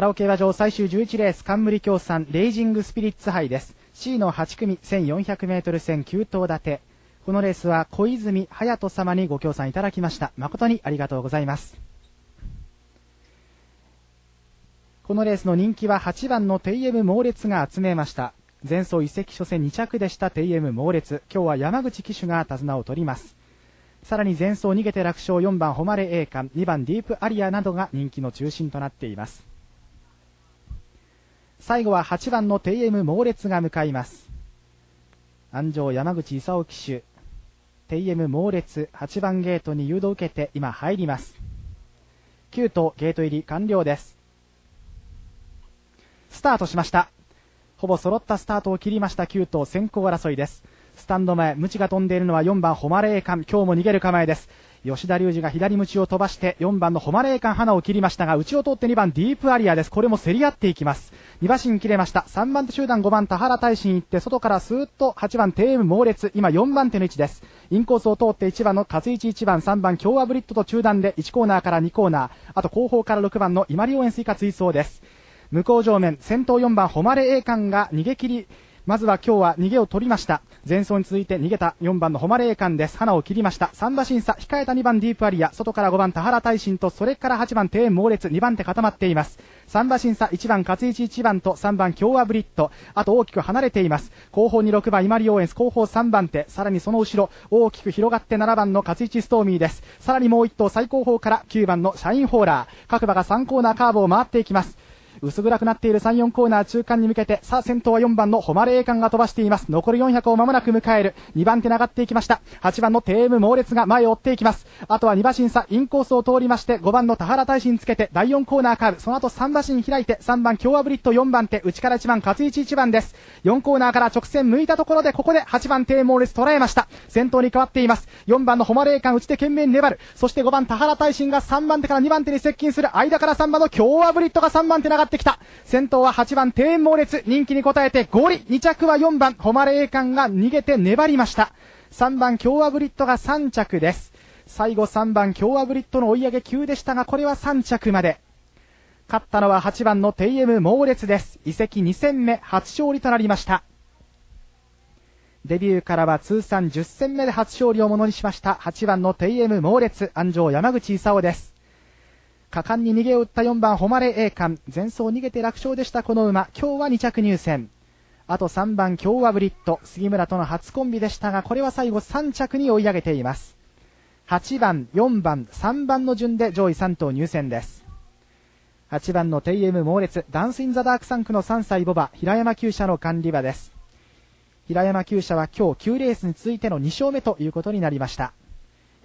ラオ競馬場最終11レース冠協賛レイジングスピリッツ杯です C の8組 1400m 戦9頭立てこのレースは小泉隼人様にご協賛いただきました誠にありがとうございますこのレースの人気は8番のテイエム猛烈が集めました前走移籍初戦2着でしたテイエム猛烈今日は山口騎手が手綱を取りますさらに前走逃げて楽勝4番誉れ栄冠2番ディープアリアなどが人気の中心となっています最後は8番の TM 猛烈が向かいます安城山口功騎手 TM 猛烈8番ゲートに誘導を受けて今入ります9とゲート入り完了ですスタートしましたほぼ揃ったスタートを切りました9頭先行争いですスタンド前、ムチが飛んでいるのは4番、誉カン今日も逃げる構えです。吉田龍二が左鞭を飛ばして4番の誉栄館花を切りましたが内を通って2番ディープアリアですこれも競り合っていきます2馬身切れました3番手集団5番田原大臣行って外からスーッと8番テーム猛烈今4番手の位置ですインコースを通って1番の勝一1番3番京和ブリットと中段で1コーナーから2コーナーあと後方から6番の伊万里応援イカ追走です向こう上面先頭4番誉栄館が逃げ切りまずは今日は逃げを取りました前走に続いて逃げた4番の誉栄冠です花を切りました3馬審査控えた2番ディープアリア外から5番田原大臣とそれから8番庭園猛烈2番手固まっています3馬審査1番勝一1番と3番京和ブリットあと大きく離れています後方に6番イマリオーエンス後方3番手さらにその後ろ大きく広がって7番の勝一ストーミーですさらにもう1頭最後方から9番のシャインホーラー各馬が3コーナーカーブを回っていきます薄暗くなっている3、4コーナー中間に向けて、さあ先頭は4番の誉栄冠が飛ばしています。残り400を間もなく迎える。2番手に上がっていきました。8番のテーム猛烈が前を追っていきます。あとは2馬身差、インコースを通りまして、5番の田原大臣つけて、第4コーナーカーブ、その後3馬身開いて、3番京和ブリット4番手、内から1番勝一1番です。4コーナーから直線向いたところで、ここで8番テーム猛烈捉えました。先頭に変わっています。4番の誉栄冠内で懸命に粘る。そして5番田原大臣が3番手から2番手に接近する間から3番の京和ブリットが3番手に上がってってきた。先頭は8番、庭園猛烈。人気に応えて5里。2着は4番、誉栄冠が逃げて粘りました。3番、京アブリッドが3着です。最後3番、京アブリッドの追い上げ急でしたが、これは3着まで。勝ったのは8番のテイエム猛烈です。移籍2戦目、初勝利となりました。デビューからは通算10戦目で初勝利をものにしました。8番のテイエム猛烈、安城山口勲です。果敢に逃げを打った4番、誉栄冠。前走逃げて楽勝でした、この馬。今日は2着入選。あと3番、京和ブリット。杉村との初コンビでしたが、これは最後3着に追い上げています。8番、4番、3番の順で上位3頭入選です。8番のテイエム猛烈、ダンスインザダーク3区の3歳ボバ、平山厩舎の管理馬です。平山厩舎は今日9レースに続いての2勝目ということになりました。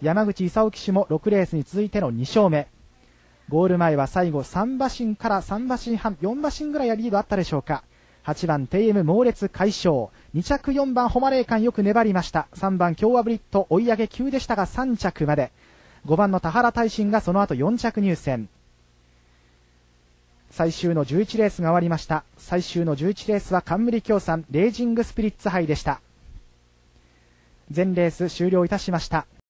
山口勲騎手も6レースに続いての2勝目。ゴール前は最後3馬身から3馬身半、4馬身ぐらいはリードあったでしょうか。8番、テイエム猛烈解消。2着4番、ホマレーカンよく粘りました。3番、京和ブリット、追い上げ急でしたが3着まで。5番の田原大臣がその後4着入選。最終の11レースが終わりました。最終の11レースは冠協賛レージングスピリッツ杯でした。全レース終了いたしました。